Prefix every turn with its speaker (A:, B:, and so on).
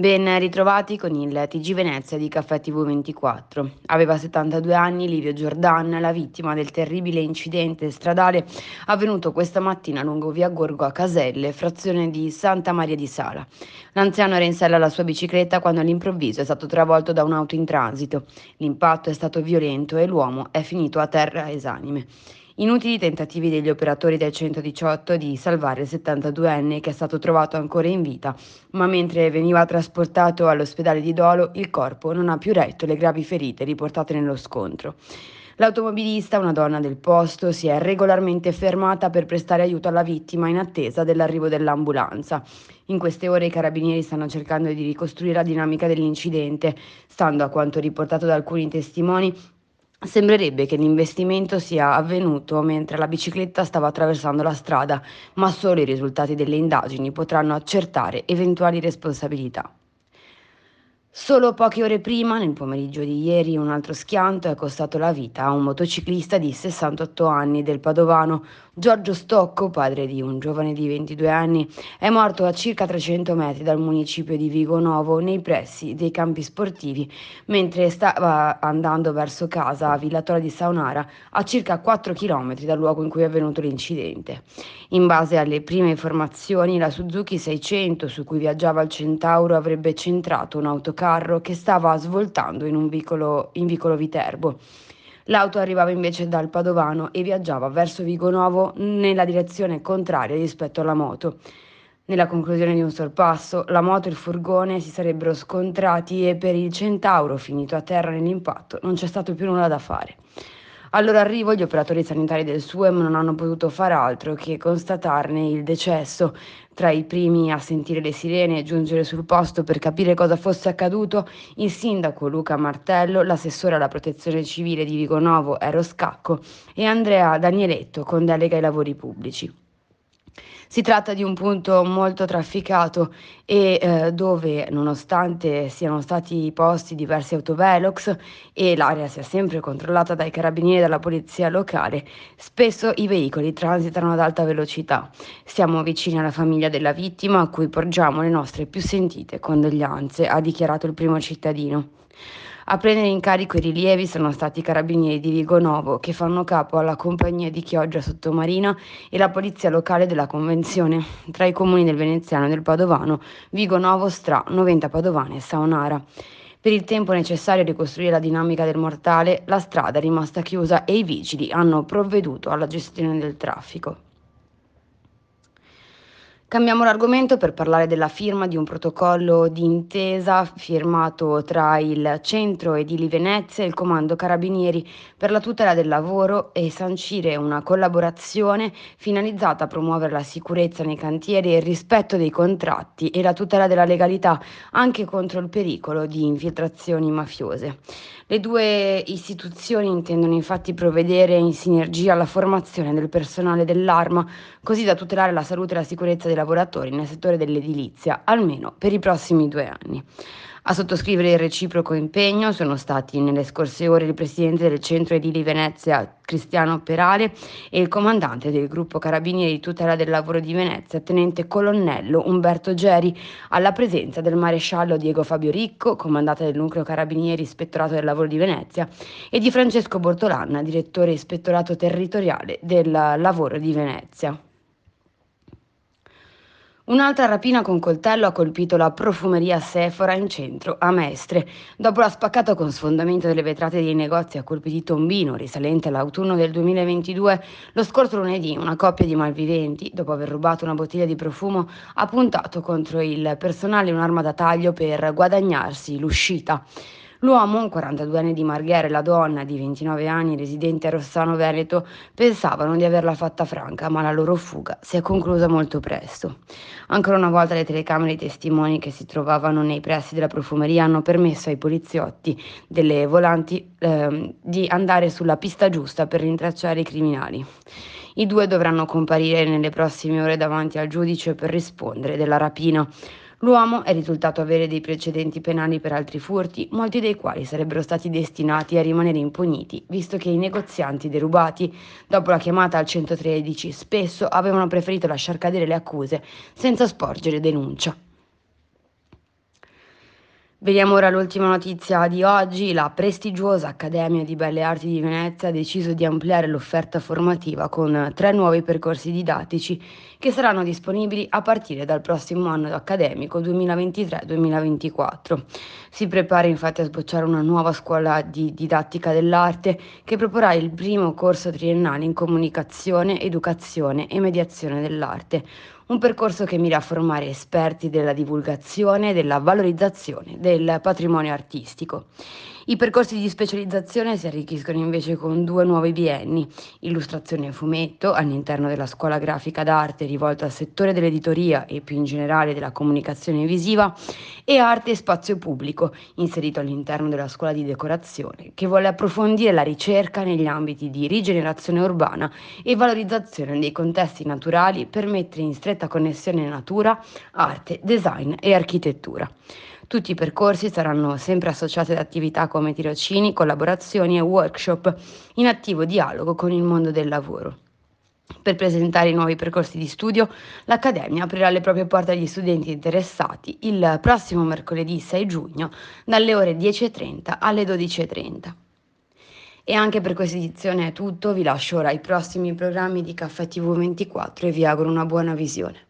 A: Ben ritrovati con il TG Venezia di Caffè TV24. Aveva 72 anni Livio Giordan, la vittima del terribile incidente stradale avvenuto questa mattina lungo via Gorgo a Caselle, frazione di Santa Maria di Sala. L'anziano era in sella alla sua bicicletta quando all'improvviso è stato travolto da un'auto in transito. L'impatto è stato violento e l'uomo è finito a terra esanime. Inutili tentativi degli operatori del 118 di salvare il 72enne che è stato trovato ancora in vita, ma mentre veniva trasportato all'ospedale di Dolo il corpo non ha più retto le gravi ferite riportate nello scontro. L'automobilista, una donna del posto, si è regolarmente fermata per prestare aiuto alla vittima in attesa dell'arrivo dell'ambulanza. In queste ore i carabinieri stanno cercando di ricostruire la dinamica dell'incidente. Stando a quanto riportato da alcuni testimoni, Sembrerebbe che l'investimento sia avvenuto mentre la bicicletta stava attraversando la strada, ma solo i risultati delle indagini potranno accertare eventuali responsabilità. Solo poche ore prima, nel pomeriggio di ieri, un altro schianto è costato la vita a un motociclista di 68 anni del Padovano, Giorgio Stocco, padre di un giovane di 22 anni, è morto a circa 300 metri dal municipio di Vigo Novo nei pressi dei campi sportivi, mentre stava andando verso casa a Villatore di Saunara, a circa 4 km dal luogo in cui è avvenuto l'incidente. In base alle prime informazioni, la Suzuki 600 su cui viaggiava il Centauro avrebbe centrato un autocarro che stava svoltando in un vicolo, in vicolo Viterbo. L'auto arrivava invece dal Padovano e viaggiava verso Vigonovo nella direzione contraria rispetto alla moto. Nella conclusione di un sorpasso, la moto e il furgone si sarebbero scontrati e per il centauro finito a terra nell'impatto non c'è stato più nulla da fare. Al loro arrivo gli operatori sanitari del SUEM non hanno potuto far altro che constatarne il decesso. Tra i primi a sentire le sirene e giungere sul posto per capire cosa fosse accaduto, il sindaco Luca Martello, l'assessore alla protezione civile di Vigonovo Ero Scacco e Andrea Danieletto con delega ai lavori pubblici. Si tratta di un punto molto trafficato e eh, dove, nonostante siano stati posti diversi autovelox e l'area sia sempre controllata dai carabinieri e dalla polizia locale, spesso i veicoli transitano ad alta velocità. Siamo vicini alla famiglia della vittima a cui porgiamo le nostre più sentite condoglianze, ha dichiarato il primo cittadino. A prendere in carico i rilievi sono stati i carabinieri di Vigonovo, che fanno capo alla compagnia di Chioggia Sottomarina e la polizia locale della Convenzione, tra i comuni del Veneziano e del Padovano, Vigonovo, Stra, Noventa Padovana e Saonara. Per il tempo necessario a ricostruire la dinamica del mortale, la strada è rimasta chiusa e i vigili hanno provveduto alla gestione del traffico. Cambiamo l'argomento per parlare della firma di un protocollo di intesa firmato tra il Centro Edili Venezia e il Comando Carabinieri per la tutela del lavoro e sancire una collaborazione finalizzata a promuovere la sicurezza nei cantieri e il rispetto dei contratti e la tutela della legalità anche contro il pericolo di infiltrazioni mafiose. Le due istituzioni intendono infatti provvedere in sinergia alla formazione del personale dell'arma così da tutelare la salute e la sicurezza dei lavoratori nel settore dell'edilizia, almeno per i prossimi due anni. A sottoscrivere il reciproco impegno sono stati nelle scorse ore il presidente del centro edili Venezia Cristiano Perale e il comandante del gruppo Carabinieri di tutela del lavoro di Venezia, tenente colonnello Umberto Geri, alla presenza del maresciallo Diego Fabio Ricco, comandante del nucleo Carabinieri Ispettorato del Lavoro di Venezia, e di Francesco Bortolanna, direttore Ispettorato Territoriale del Lavoro di Venezia. Un'altra rapina con coltello ha colpito la profumeria Sephora in centro a Mestre. Dopo la spaccata con sfondamento delle vetrate dei negozi a colpi di tombino risalente all'autunno del 2022, lo scorso lunedì una coppia di malviventi, dopo aver rubato una bottiglia di profumo, ha puntato contro il personale un'arma da taglio per guadagnarsi l'uscita. L'uomo, un 42 anni di Marghera, e la donna di 29 anni, residente a Rossano Veneto, pensavano di averla fatta franca, ma la loro fuga si è conclusa molto presto. Ancora una volta le telecamere e i testimoni che si trovavano nei pressi della profumeria hanno permesso ai poliziotti delle volanti eh, di andare sulla pista giusta per rintracciare i criminali. I due dovranno comparire nelle prossime ore davanti al giudice per rispondere della rapina. L'uomo è risultato avere dei precedenti penali per altri furti, molti dei quali sarebbero stati destinati a rimanere impuniti, visto che i negozianti derubati, dopo la chiamata al 113, spesso avevano preferito lasciar cadere le accuse senza sporgere denuncia. Vediamo ora l'ultima notizia di oggi. La prestigiosa Accademia di Belle Arti di Venezia ha deciso di ampliare l'offerta formativa con tre nuovi percorsi didattici che saranno disponibili a partire dal prossimo anno accademico 2023-2024. Si prepara infatti a sbocciare una nuova scuola di didattica dell'arte che proporrà il primo corso triennale in comunicazione, educazione e mediazione dell'arte, un percorso che mira a formare esperti della divulgazione e della valorizzazione del patrimonio artistico. I percorsi di specializzazione si arricchiscono invece con due nuovi bienni, illustrazione e fumetto all'interno della scuola grafica d'arte rivolta al settore dell'editoria e più in generale della comunicazione visiva, e arte e spazio pubblico, inserito all'interno della scuola di decorazione, che vuole approfondire la ricerca negli ambiti di rigenerazione urbana e valorizzazione dei contesti naturali per mettere in stretta connessione natura, arte, design e architettura. Tutti i percorsi saranno sempre associati ad attività con come tirocini, collaborazioni e workshop in attivo dialogo con il mondo del lavoro. Per presentare i nuovi percorsi di studio, l'Accademia aprirà le proprie porte agli studenti interessati il prossimo mercoledì 6 giugno dalle ore 10.30 alle 12.30. E anche per questa edizione è tutto, vi lascio ora i prossimi programmi di Caffè TV24 e vi auguro una buona visione.